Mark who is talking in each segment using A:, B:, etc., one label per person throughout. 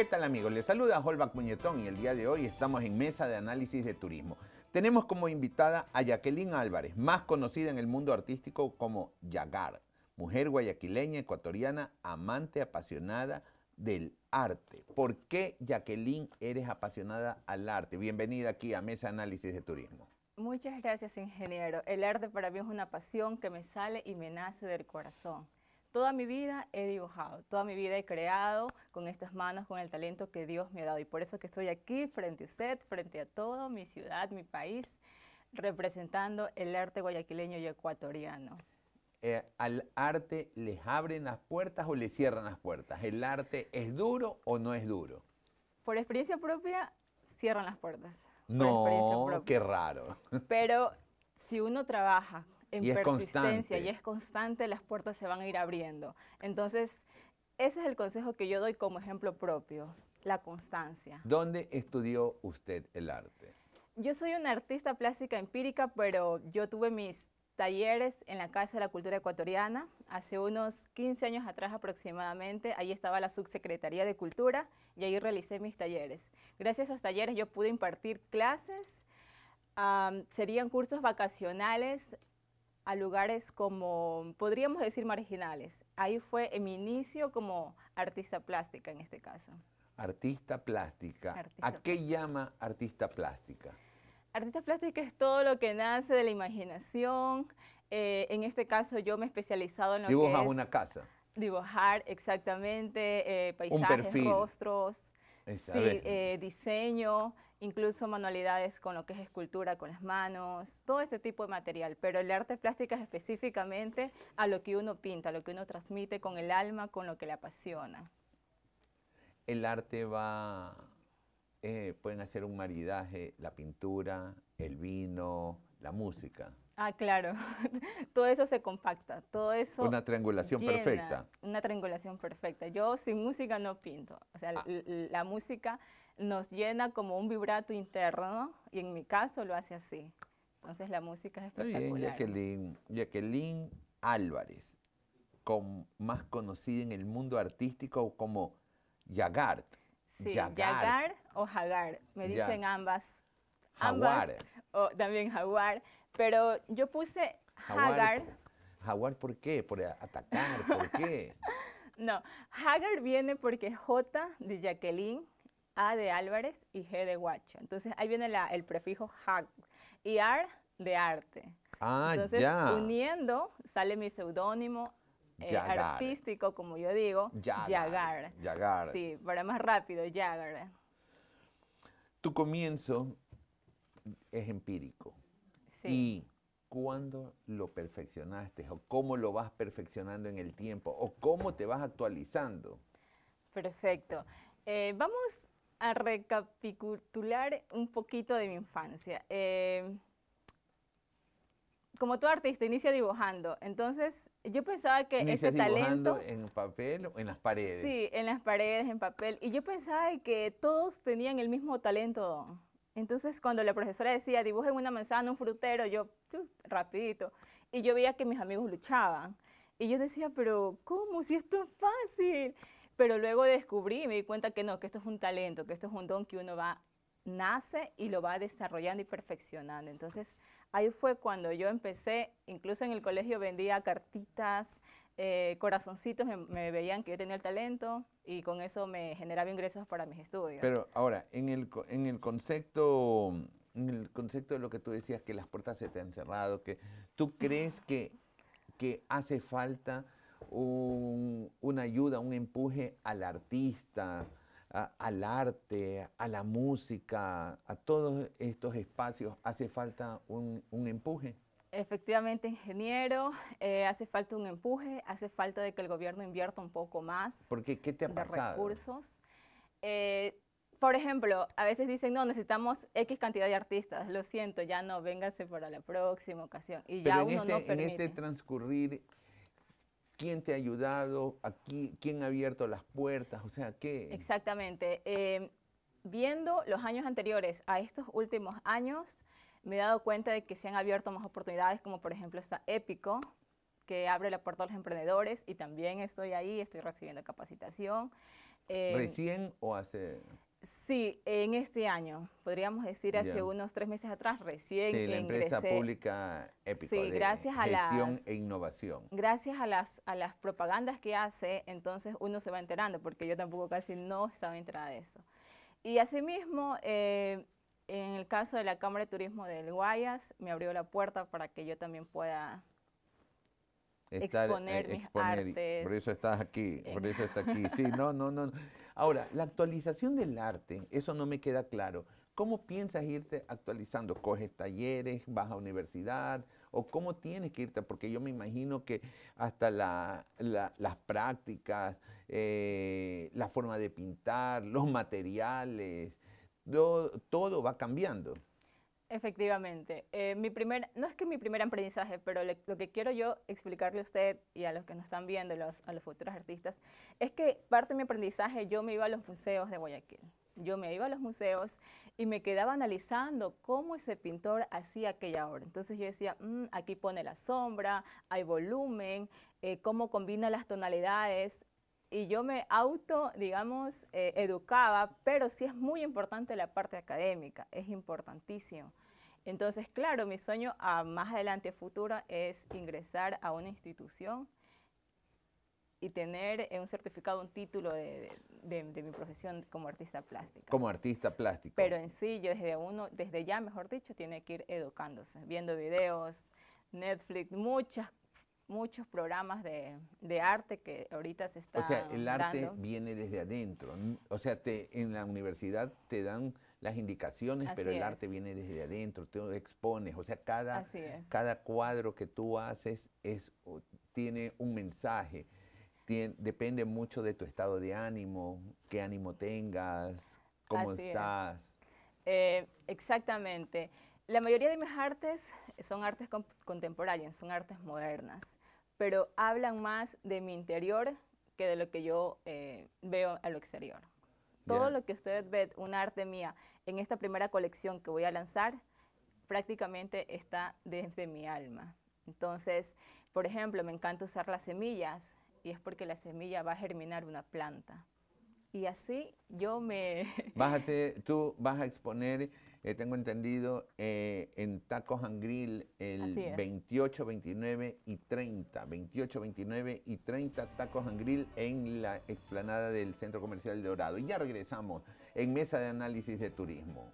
A: ¿Qué tal amigos? Les saluda Holbach Muñetón y el día de hoy estamos en Mesa de Análisis de Turismo. Tenemos como invitada a Jacqueline Álvarez, más conocida en el mundo artístico como Yagar, mujer guayaquileña, ecuatoriana, amante, apasionada del arte. ¿Por qué Jacqueline eres apasionada al arte? Bienvenida aquí a Mesa de Análisis de Turismo.
B: Muchas gracias, ingeniero. El arte para mí es una pasión que me sale y me nace del corazón. Toda mi vida he dibujado, toda mi vida he creado con estas manos, con el talento que Dios me ha dado. Y por eso que estoy aquí frente a usted, frente a todo, mi ciudad, mi país, representando el arte guayaquileño y ecuatoriano.
A: Eh, ¿Al arte les abren las puertas o les cierran las puertas? ¿El arte es duro o no es duro?
B: Por experiencia propia, cierran las puertas. No, qué
A: raro.
B: Pero si uno trabaja en y persistencia es y es constante, las puertas se van a ir abriendo. Entonces, ese es el consejo que yo doy como ejemplo propio, la constancia.
A: ¿Dónde estudió usted el arte?
B: Yo soy una artista plástica empírica, pero yo tuve mis talleres en la Casa de la Cultura Ecuatoriana hace unos 15 años atrás aproximadamente. Ahí estaba la Subsecretaría de Cultura y ahí realicé mis talleres. Gracias a esos talleres yo pude impartir clases. serían cursos vacacionales a lugares como, podríamos decir, marginales. Ahí fue en mi inicio como artista plástica en este caso.
A: Artista plástica. ¿A qué llama artista plástica?
B: Artista plástica es todo lo que nace de la imaginación. Eh, en este caso yo me he especializado en lo una casa. Dibujar, exactamente, eh, paisajes, rostros,
A: eh,
B: diseño incluso manualidades con lo que es escultura con las manos, todo este tipo de material, pero el arte plástico es específicamente a lo que uno pinta, a lo que uno transmite con el alma, con lo que le apasiona.
A: El arte va, eh, pueden hacer un maridaje, la pintura, el vino, la música.
B: Ah, claro, todo eso se compacta, todo eso... Una triangulación perfecta. Una triangulación perfecta. Yo sin música no pinto, o sea, ah. la música nos llena como un vibrato interno y en mi caso lo hace así. Entonces la música es espectacular.
A: Jacqueline, Álvarez, con, más conocida en el mundo artístico como Jagart,
B: Sí, o Jagar, me dicen ambas. Jaguar. o también Jaguar, pero yo puse Jagar.
A: Jaguar, ¿por qué? ¿Por atacar? ¿Por qué?
B: no, Hagar viene porque J de Jacqueline a de Álvarez y G de Guacho. Entonces ahí viene el prefijo hack y ar de arte.
A: Ah, Entonces
B: uniendo sale mi seudónimo
A: eh, artístico,
B: como yo digo, Jagar. Yagar. Sí, para más rápido, Yagar.
A: Tu comienzo es empírico. Sí. ¿Y cuándo lo perfeccionaste? ¿O cómo lo vas perfeccionando en el tiempo? ¿O cómo te vas actualizando?
B: Perfecto. Eh, vamos a recapitular un poquito de mi infancia. Em, como todo artista, inicia dibujando. Entonces, yo pensaba que ese talento...
A: en papel o en las paredes? Sí,
B: en las paredes, en papel. Y yo pensaba que todos tenían el mismo talento. Entonces, cuando la profesora decía, dibujen una manzana, un frutero, yo, rapidito. Y yo veía que mis amigos luchaban. Y yo decía, pero ¿cómo? Si esto es fácil pero luego descubrí y me di cuenta que no, que esto es un talento, que esto es un don que uno va, nace y lo va desarrollando y perfeccionando. Entonces ahí fue cuando yo empecé, incluso en el colegio vendía cartitas, eh, corazoncitos, me, veían que yo tenía el talento y con eso me generaba ingresos para mis estudios. Pero
A: ahora, en el, en concepto... En el concepto de lo que tú decías, que las puertas se te han cerrado, que tú crees que, que hace falta un, una ayuda, un empuje al artista, al arte, a la música, a todos estos espacios, hace falta un, empuje.
B: Efectivamente, ingeniero, eh, hace falta un empuje, hace falta de que el gobierno invierta un poco más
A: Porque, ¿qué te ha recursos.
B: Eh, por ejemplo, a veces dicen, no, necesitamos X cantidad de artistas, lo siento, ya no, véngase para la próxima ocasión. Y ya uno este, no en este
A: quién te ha ayudado, aquí, quién ha abierto las puertas, o sea, ¿qué?
B: Exactamente. Em, viendo los años anteriores a estos últimos años, me he dado cuenta de que se han abierto más oportunidades, como por ejemplo esta Épico, que abre la puerta a los emprendedores y también estoy ahí, estoy recibiendo capacitación. Em, ¿Recién o hace...? Sí, en este año, podríamos decir hace unos tres meses atrás, recién. la empresa
A: pública Épico gracias a gestión e innovación.
B: Gracias a las, las propagandas que hace, entonces uno se va enterando, porque yo tampoco casi no estaba enterada de eso. Y asimismo, eh, en el caso de la Cámara de Turismo del Guayas, me abrió la puerta para que yo también pueda
A: eh, exponer, mis artes. Por eso estás aquí, por eso estás aquí. Sí, no, no, no. Ahora, la actualización del arte, eso no me queda claro. ¿Cómo piensas irte actualizando? ¿Coges talleres, vas a universidad? ¿O cómo tienes que irte? Porque yo me imagino que hasta las prácticas, eh, la forma de pintar, los materiales, todo va cambiando.
B: Efectivamente. Eh, mi primer, no es que mi primer aprendizaje, pero lo que quiero yo explicarle a usted y a los que nos están viendo, los, a los futuros artistas, es que parte de mi aprendizaje yo me iba a los museos de Guayaquil. Yo me iba a los museos y me quedaba analizando cómo ese pintor hacía aquella obra. Entonces yo decía, mm, aquí pone la sombra, hay volumen, eh, cómo combina las tonalidades, y yo me auto, digamos, eh, educaba, pero sí es muy importante la parte académica, es importantísimo. Entonces, claro, mi sueño a más adelante futuro es ingresar a una institución y tener un certificado, un título de, de, mi profesión como artista plástica.
A: Como artista plástico. Pero
B: en sí, yo desde uno, desde ya, mejor dicho, tiene que ir educándose, viendo videos, Netflix, muchas muchos programas de, arte que ahorita se están O sea, el arte
A: viene desde adentro. O sea, te, en la universidad te dan las indicaciones, pero el arte viene desde adentro, Tú expones. O sea, cada, cada cuadro que tú haces es, tiene un mensaje. depende mucho de tu estado de ánimo, qué ánimo tengas, cómo estás.
B: Eh, exactamente. La mayoría de mis artes son artes contemporáneas, son artes modernas pero hablan más de mi interior que de lo que yo eh, veo a lo exterior. Todo lo que usted ve, un arte mía, en esta primera colección que voy a lanzar, prácticamente está desde mi alma. Entonces, por ejemplo, me encanta usar las semillas y es porque la semilla va a germinar una planta. Y así yo me...
A: Vas a tú vas a exponer eh, tengo entendido, eh, en Tacos and el 28, 29 y 30. 28, 29 y 30 Tacos and en la explanada del Centro Comercial de Dorado. Y ya regresamos en Mesa de Análisis de Turismo.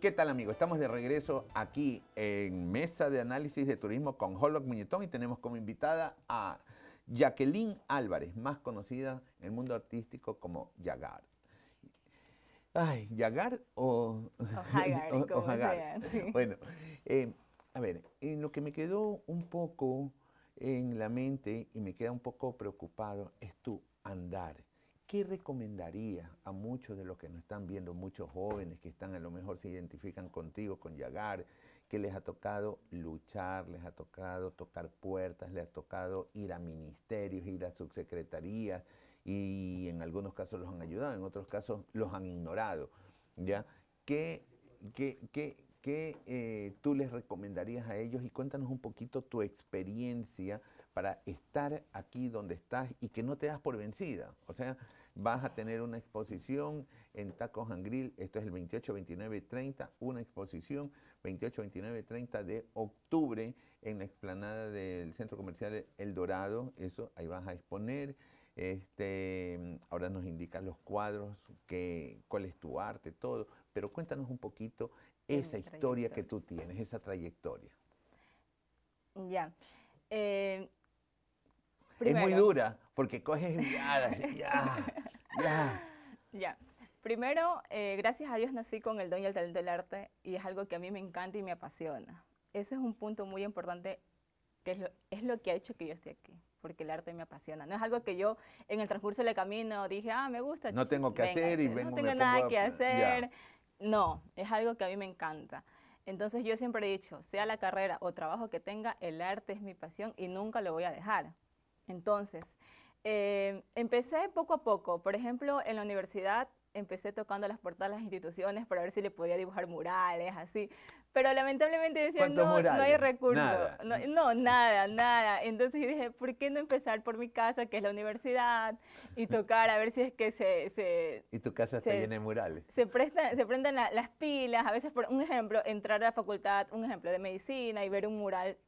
A: ¿Qué tal amigos? Estamos de regreso aquí en Mesa de Análisis de Turismo con Holoc Muñetón y tenemos como invitada a Jacqueline Álvarez, más conocida en el mundo artístico como Yagar. Ay, Yagar o... O Bueno, eh, a ver, lo que me quedó un poco en la mente y me queda un poco preocupado es tu andar. ¿Qué recomendaría a muchos de los que nos están viendo, muchos jóvenes que están a lo mejor se identifican contigo, con Yagar, que les ha tocado luchar, les ha tocado tocar puertas, les ha tocado ir a ministerios, ir a subsecretarías y en algunos casos los han ayudado, en otros casos los han ignorado? ¿ya? ¿Qué, qué, qué, eh, tú les recomendarías a ellos? Y cuéntanos un poquito tu experiencia para estar aquí donde estás y que no te das por vencida. O sea, vas a tener una exposición en Taco and esto es el 28, 29 30, una exposición 28, 29 30 de octubre en la explanada del Centro Comercial El Dorado, eso ahí vas a exponer. Este, ahora nos indicas los cuadros, cuál es tu arte, todo, pero cuéntanos un poquito esa historia que tú tienes, esa trayectoria.
B: Ya. Eh,
A: es muy dura, porque coges miradas. ya. Ya.
B: Ya. Primero, eh, gracias a Dios nací con el don y el talento del arte y es algo que a mí me encanta y me apasiona. Ese es un punto muy importante que es lo, que ha hecho que yo esté aquí, porque el arte me apasiona. No es algo que yo en el transcurso del camino dije, ah, me gusta. No tengo que hacer y vengo, No nada a- que hacer. No, es algo que a mí me encanta. Entonces yo siempre he dicho, sea la carrera o trabajo que tenga, el arte es mi pasión y nunca lo voy a dejar. Entonces, eh, empecé poco a poco. Por ejemplo, en la universidad empecé tocando las puertas de las instituciones para ver si le podía dibujar murales, así. Pero lamentablemente decían, no, no hay recursos. No, nada, nada. Entonces dije, ¿por qué no empezar por mi casa, que es la universidad, y tocar a ver si es que se... se
A: y tu casa se, está llena de murales.
B: Se, presta se prendan las pilas. A veces, por un ejemplo, entrar a la facultad, un ejemplo de medicina y ver un mural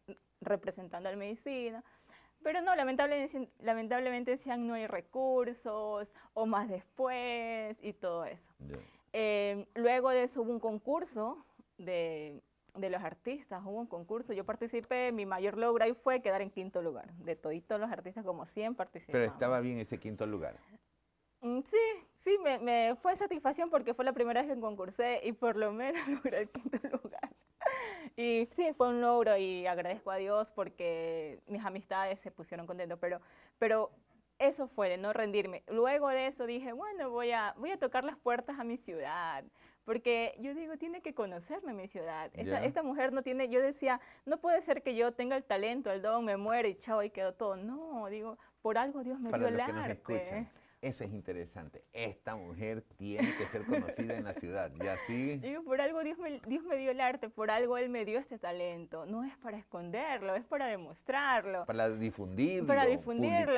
B: representando a la medicina pero no, lamentablemente, decían no hay recursos o más después y todo eso. Eh, luego de eso hubo un concurso de, los artistas, hubo un concurso. Yo participé, mi mayor logro ahí fue quedar en quinto lugar. De todos los artistas, como 100 participamos. Pero estaba
A: bien ese quinto lugar.
B: Mm, sí, sí, me, me, fue satisfacción porque fue la primera vez que concursé y por lo menos logré el quinto lugar. Y sí, fue un logro y agradezco a Dios porque mis amistades se pusieron contentos, pero, pero eso fue, de no rendirme. Luego de eso dije, bueno, voy a, voy a tocar las puertas a mi ciudad, porque yo digo, tiene que conocerme mi ciudad. Esta, mujer no tiene, yo decía, no puede ser que yo tenga el talento, el don, me muere y chao, y quedó todo. No, digo, por algo Dios me Para dio el arte.
A: Eso es interesante. Esta mujer tiene que ser conocida en la ciudad. Y así...
B: por algo Dios me, dio el arte, por algo Él me dio este talento. No es para esconderlo, es para demostrarlo.
A: Para difundirlo. Para difundirlo.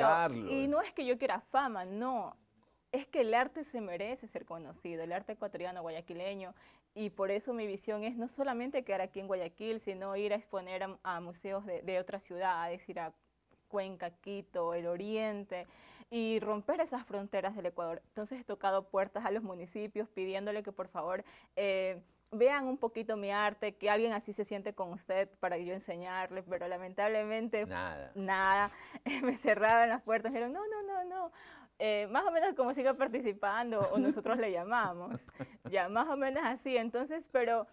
A: Y
B: no es que yo quiera fama, no es que el arte se merece ser conocido, el arte ecuatoriano guayaquileño, y por eso mi visión es no solamente quedar aquí en Guayaquil, sino ir a exponer a, museos de, de, otras ciudades, ir a Cuenca, Quito, el Oriente, y romper esas fronteras del Ecuador. Entonces he tocado puertas a los municipios pidiéndole que por favor eh, vean un poquito mi arte, que alguien así se siente con usted para yo enseñarle, pero lamentablemente nada, nada. Eh, me cerraron las puertas, me dijeron, no, no, no, no. Eh, más o menos como siga participando o nosotros le llamamos, ya más o menos así, entonces, pero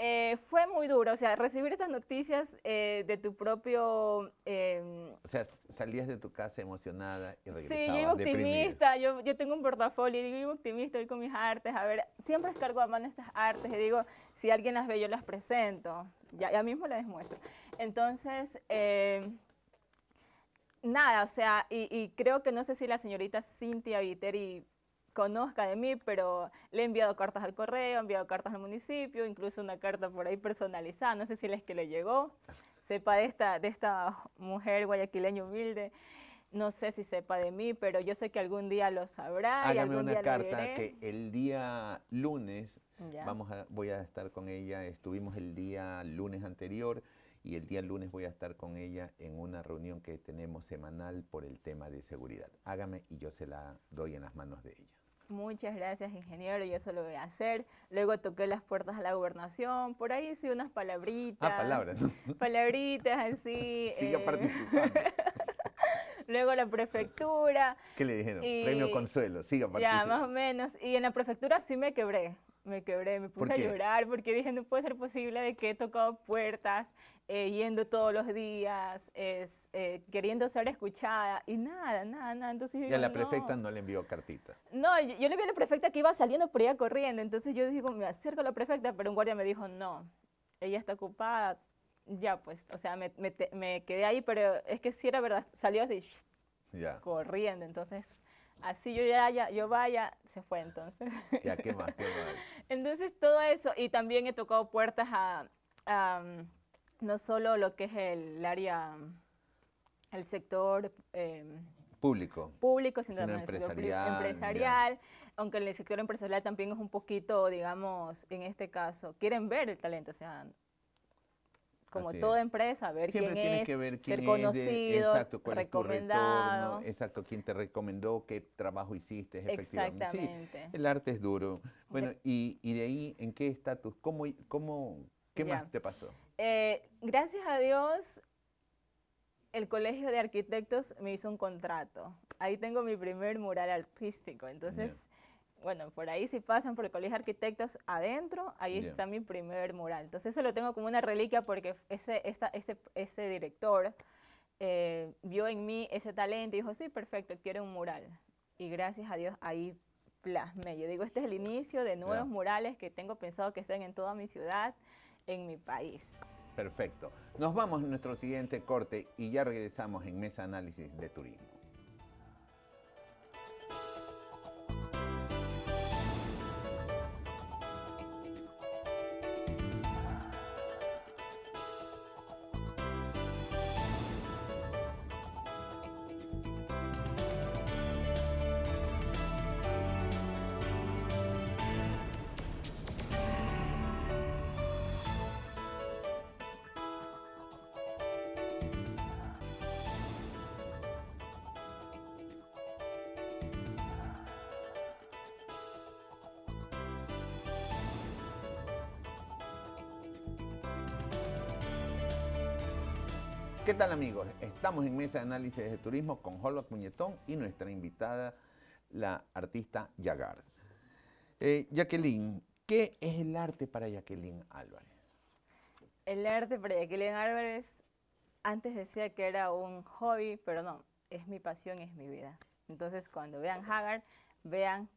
B: eh, fue muy duro, o sea, recibir esas noticias eh, de tu propio... Em,
A: o sea, salías de tu casa emocionada y regresabas Sí, yo iba optimista,
B: yo, tengo un portafolio y digo, yo iba optimista, voy con mis artes, a ver, siempre cargo a mano estas artes y digo, si alguien las ve, yo las presento, ya, mismo las demuestro Entonces, em, nada, o sea, y, y, creo que no sé si la señorita Cintia Viteri conozca de mí, pero le he enviado cartas al correo, he enviado cartas al municipio, incluso una carta por ahí personalizada, no sé si les que le llegó, sepa de esta, de esta mujer guayaquileña humilde, no sé si sepa de mí, pero yo sé que algún día lo sabrá. Hágame una carta que
A: el día lunes, vamos a, voy a estar con ella, estuvimos el día lunes anterior, y el día lunes voy a estar con ella en una reunión que tenemos semanal por el tema de seguridad. Hágame y yo se la doy en las manos de ella.
B: Muchas gracias, ingeniero, yo eso lo voy a hacer. Luego toqué las puertas a la gobernación, por ahí sí unas palabritas. Ah, palabras. Palabritas, así. Siga eh,
A: participando.
B: Luego la prefectura.
A: ¿Qué le dijeron? Premio Consuelo, siga participando. Ya, más
B: o menos. Y en la prefectura sí me quebré me quebré, me puse a llorar porque dije, no puede ser posible de que he tocado puertas, eh, yendo todos los días, es, eh, queriendo ser escuchada y nada, nada, nada. Entonces, y a la prefecta
A: no. le envió cartita.
B: No, yo, le vi a la prefecta que iba saliendo por ella corriendo, entonces yo digo, me acerco a la prefecta, pero un guardia me dijo, no, ella está ocupada, ya pues, o sea, me, me, quedé ahí, pero es que si sí era verdad, salió así, ya. corriendo, entonces así yo ya, yo vaya, se fue entonces.
A: Ya, qué más, qué
B: Entonces todo eso, y también he tocado puertas a, no solo lo que es el área, el sector... Em,
A: público. Público, sino, sino empresarial. empresarial
B: aunque el sector empresarial también es un poquito, digamos, en este caso, quieren ver el talento, o sea, como toda empresa, ver quién es, ver eh, quién ser conocido, exacto, cuál recomendado.
A: exacto, quién te recomendó, qué trabajo hiciste, efectivamente. Exactamente. el arte es duro. Bueno, y, de ahí, ¿en qué estatus? ¿Cómo, cómo, ¿Qué más te pasó?
B: Eh, gracias a Dios, el Colegio de Arquitectos me hizo un contrato. Ahí tengo mi primer mural artístico. Entonces, bueno, por ahí si pasan por el Colegio de Arquitectos adentro, ahí está mi primer mural. Entonces eso lo tengo como una reliquia porque ese, esta, este, ese director eh, vio en mí ese talento y dijo, sí, perfecto, quiero un mural. Y gracias a Dios ahí plasmé. Yo digo, este es el inicio de nuevos murales que tengo pensado que estén en toda mi ciudad, en mi país.
A: Perfecto. Nos vamos a nuestro siguiente corte y ya regresamos en Mesa Análisis de Turismo. ¿Qué tal amigos? Estamos en Mesa de Análisis de Turismo con Holba Puñetón y nuestra invitada, la artista Yagard. Eh, Jacqueline, ¿qué es el arte para Jacqueline Álvarez?
B: El arte para Jacqueline Álvarez, antes decía que era un hobby, pero no, es mi pasión, es mi vida. Entonces cuando vean Haggard, vean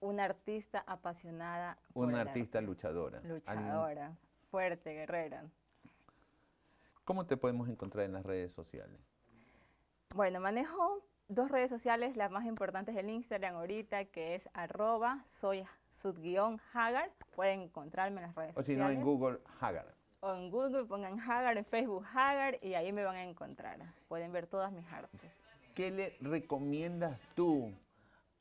B: una artista apasionada. Una artista
A: luchadora. Luchadora,
B: fuerte, guerrera.
A: ¿Cómo te podemos encontrar en las redes sociales?
B: Bueno, manejo dos redes sociales, la más importante es el Instagram ahorita, que es arroba soy sud Pueden encontrarme en las redes sociales. O si no, en
A: Google Hagar.
B: O en Google pongan Hagar, en Facebook Hagar y ahí me van a encontrar. Pueden ver todas mis artes.
A: ¿Qué le recomiendas tú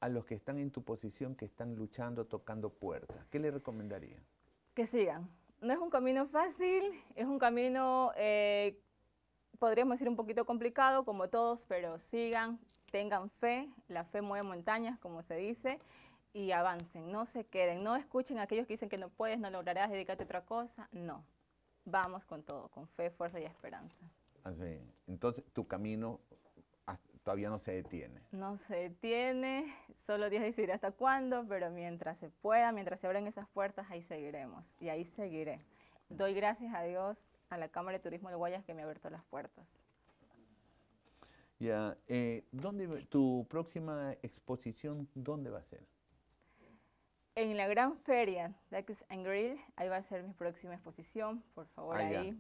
A: a los que están en tu posición, que están luchando, tocando puertas? ¿Qué le recomendaría?
B: Que sigan, no es un camino fácil, es un camino, eh, podríamos decir, un poquito complicado, como todos, pero sigan, tengan fe, la fe mueve montañas, como se dice, y avancen, no se queden, no escuchen a aquellos que dicen que no puedes, no lograrás, dedícate a otra cosa, no, vamos con todo, con fe, fuerza y esperanza.
A: Así, entonces tu camino todavía no se detiene.
B: No se detiene, solo que decir hasta cuándo, pero mientras se pueda, mientras se abren esas puertas, ahí seguiremos y ahí seguiré. Doy gracias a Dios, a la Cámara de Turismo de Guayas que me ha abierto las puertas.
A: Ya, eh, ¿dónde tu próxima exposición, dónde va a ser?
B: En la gran feria, de and Grill, ahí va a ser mi próxima exposición, por favor, ah, ahí.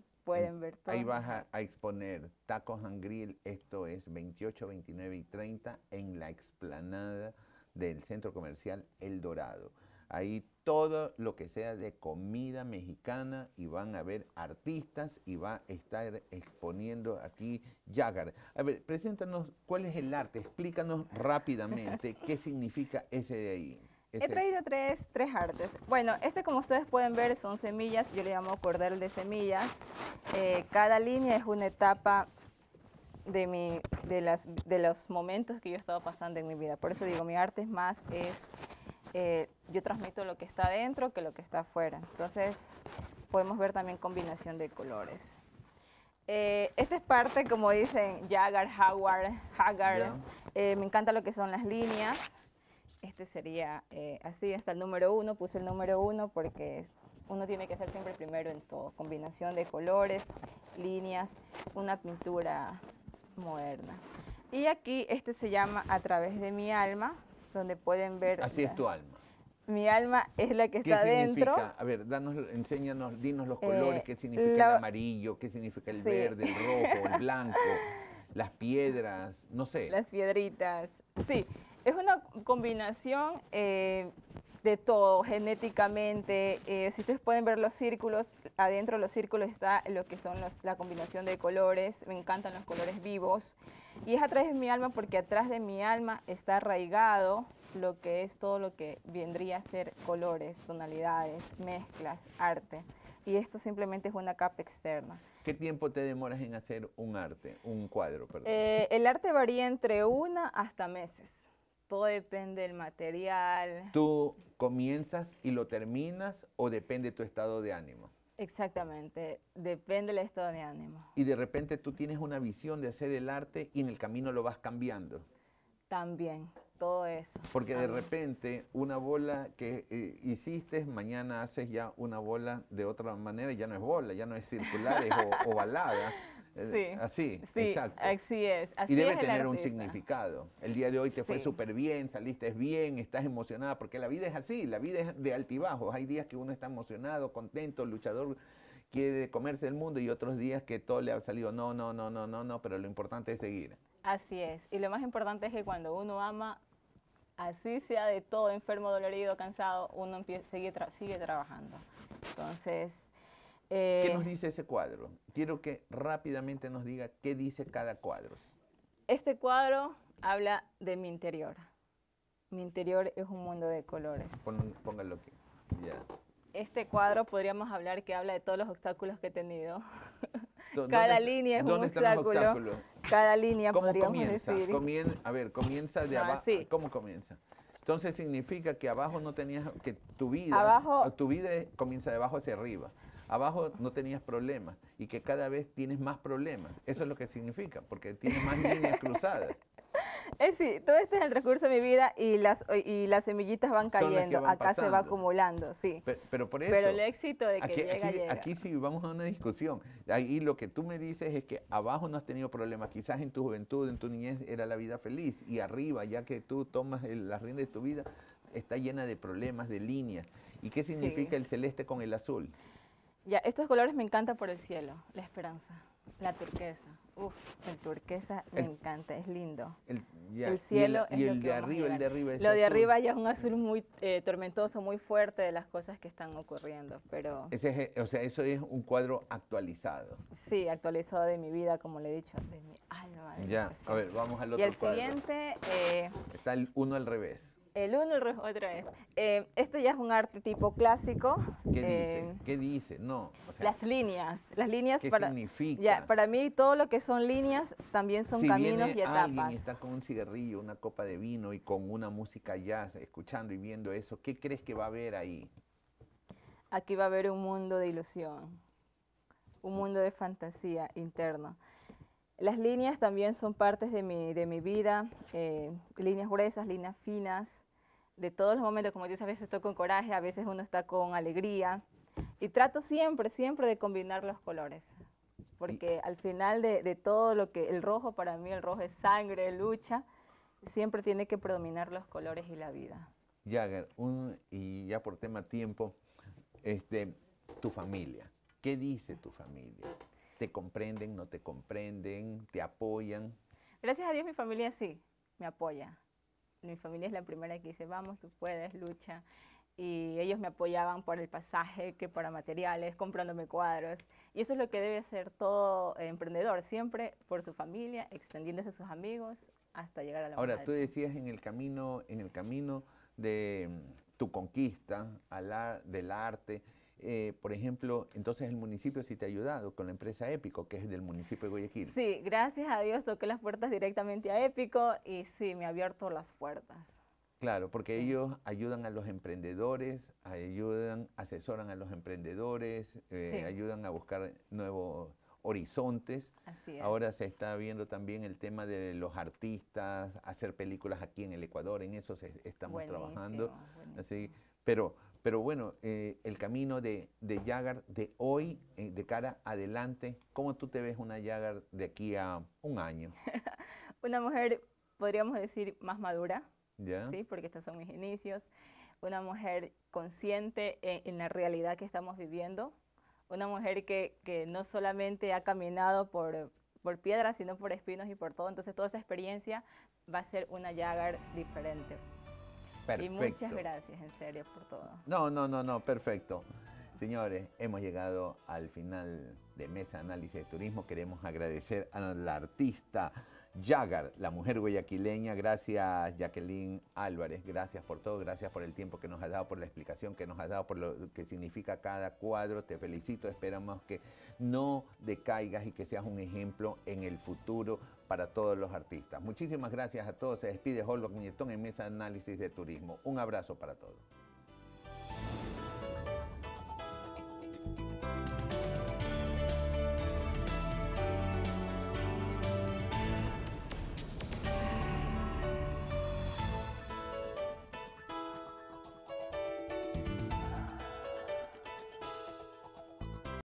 B: Ahí vas
A: a, exponer Tacos and Grill, esto es 28, 29 y 30 en la explanada del Centro Comercial El Dorado. Ahí todo lo que sea de comida mexicana y van a ver artistas y va a estar exponiendo aquí jagar. A ver, preséntanos cuál es el arte, explícanos rápidamente qué significa ese de ahí. He traído
B: tres, tres artes. Bueno, este como ustedes pueden ver son semillas, yo le llamo cordel de semillas. Eh, cada línea es una etapa de, de, los momentos que yo he estado pasando en mi vida. Por eso digo, mi arte es más, es, eh, yo transmito lo que está dentro que lo que está afuera. Entonces podemos ver también combinación de colores. Eh, esta es parte, como dicen, Jagger, Howard, Haggard. me encanta lo que son las líneas. Este sería eh, así hasta el número uno. Puse el número uno porque uno tiene que ser siempre primero en todo. Combinación de colores, líneas, una pintura moderna. Y aquí este se llama A través de mi alma, donde pueden ver... Así es tu alma. Mi alma es la que está dentro. A
A: ver, danos, enséñanos, dinos los colores, eh, qué significa el amarillo, qué significa el verde, el rojo, el blanco, las piedras, no sé.
B: Las piedritas, sí. Es una combinación eh, de todo, genéticamente. Eh, si ustedes pueden ver los círculos, adentro de los círculos está lo que son la combinación de colores. Me encantan los colores vivos. Y es a través de mi alma porque atrás de mi alma está arraigado lo que es todo lo que vendría a ser colores, tonalidades, mezclas, arte. Y esto simplemente es una capa externa.
A: ¿Qué tiempo te demoras en hacer un arte, un cuadro? Perdón?
B: Eh, el arte varía entre una hasta meses todo depende del material.
A: ¿Tú comienzas y lo terminas o depende tu estado de ánimo?
B: Exactamente, depende del estado de ánimo.
A: Y de repente tú tienes una visión de hacer el arte y en el camino lo vas cambiando.
B: También, todo eso. Porque de
A: repente una bola que eh, hiciste, mañana haces ya una bola de otra manera, ya no es bola, ya no es circular, es ovalada. Eh, sí. Así, sí, Así
B: es. Así y debe tener un
A: significado. El día de hoy te fue súper bien, saliste bien, estás emocionada, porque la vida es así, la vida es de altibajos. Hay días que uno está emocionado, contento, luchador, quiere comerse el mundo y otros días que todo le ha salido no, no, no, no, no, no, pero lo importante es seguir.
B: Así es. Y lo más importante es que cuando uno ama, así sea de todo, enfermo, dolorido, cansado, uno sigue, sigue trabajando. Entonces, ¿Qué eh, nos dice
A: ese cuadro? Quiero que rápidamente nos diga qué dice cada cuadro.
B: Este cuadro habla de mi interior. Mi interior es un mundo de colores.
A: Pónganlo. póngalo aquí.
B: Este cuadro podríamos hablar que habla de todos los obstáculos que he tenido.
A: Cada línea es un obstáculo.
B: Cada línea podríamos decir.
A: a ver, comienza de ah, abajo. ¿Cómo comienza? Entonces significa que abajo no tenías, que tu vida, abajo, tu vida comienza de abajo hacia arriba abajo no tenías problemas y que cada vez tienes más problemas. Eso es lo que significa, porque tienes más líneas cruzadas.
B: Es eh, sí, todo este es el transcurso de mi vida y las, y las semillitas van cayendo, acá se va acumulando, sí.
A: Pero, por eso, pero el éxito de que aquí, llega, aquí, llega. Aquí sí vamos a una discusión. Ahí lo que tú me dices es que abajo no has tenido problemas, quizás en tu juventud, en tu niñez era la vida feliz y arriba, ya que tú tomas las la de tu vida, está llena de problemas, de líneas. ¿Y qué significa el celeste con el azul?
B: Ya, estos colores me encantan por el cielo, la esperanza, la turquesa. Uf, el turquesa me encanta, es lindo. El, cielo el, es lo de arriba, el de arriba. lo de arriba ya es un azul muy eh, tormentoso, muy fuerte de las cosas que están ocurriendo, pero...
A: Ese eh, o sea, eso es un cuadro actualizado.
B: Sí, actualizado de mi vida, como le he dicho, de mi alma.
A: ya, a ver, vamos al otro cuadro. Y el
B: siguiente... Eh,
A: Está el uno al revés.
B: El uno, el rojo, otra vez. este ya es un arte tipo clásico. ¿Qué dice? Eh,
A: ¿Qué dice? No. las
B: líneas. Las líneas ¿qué para.
A: Significa?
B: para mí todo lo que son líneas también son caminos y etapas. Alguien está
A: con un cigarrillo, una copa de vino y con una música jazz, escuchando y viendo eso, ¿qué crees que va a haber ahí?
B: Aquí va a haber un mundo de ilusión, un mm. mundo de fantasía interna. Las líneas también son partes de mi, vida, eh, líneas gruesas, líneas finas, de todos los momentos, como yo a veces estoy con coraje, a veces uno está con alegría, y trato siempre, siempre de combinar los colores, porque al final de, todo lo que, el rojo para mí, el rojo es sangre, lucha, siempre tiene que predominar los colores y la vida.
A: Jagger, y ya por tema tiempo, este, tu familia, ¿qué dice tu familia? te comprenden, no te comprenden, te apoyan.
B: Gracias a Dios mi familia sí, me apoya. Mi familia es la primera que dice, vamos, tú puedes, lucha. Y ellos me apoyaban por el pasaje, que para materiales, comprándome cuadros. Y eso es lo que debe hacer todo emprendedor, siempre por su familia, extendiéndose a sus amigos hasta llegar a la Ahora, tú
A: decías en el camino, en el camino de mm, tu conquista al del arte, eh, por ejemplo, entonces el municipio sí te ha ayudado con la empresa Épico, que es del municipio de Guayaquil.
B: Sí, gracias a Dios toqué las puertas directamente a Épico y sí, me ha abierto las puertas.
A: Claro, porque ellos ayudan a los emprendedores, ayudan, asesoran a los emprendedores, eh, ayudan a buscar nuevos horizontes. Así Ahora se está viendo también el tema de los artistas, hacer películas aquí en el Ecuador, en eso se, estamos trabajando. Así, pero pero bueno, eh, el camino de, de Yagar de hoy, eh, de cara adelante, ¿cómo tú te ves una Yagar de aquí a un año?
B: una mujer, podríamos decir, más madura, ¿sí? porque estos son mis inicios. Una mujer consciente eh, en, la realidad que estamos viviendo. Una mujer que, que no solamente ha caminado por, por piedras, sino por espinos y por todo. Entonces toda esa experiencia va a ser una Yagar diferente.
A: Y muchas gracias,
B: en serio, por todo.
A: No, no, no, no, perfecto. Señores, hemos llegado al final de Mesa Análisis de Turismo. Queremos agradecer a la artista Yagar, la mujer guayaquileña. Gracias, Jacqueline Álvarez. Gracias por todo. Gracias por el tiempo que nos has dado, por la explicación que nos has dado, por lo que significa cada cuadro. Te felicito. Esperamos que no decaigas y que seas un ejemplo en el futuro para todos los artistas. Muchísimas gracias a todos. Se despide Holbach Muñetón en Mesa Análisis de Turismo. Un abrazo para todos.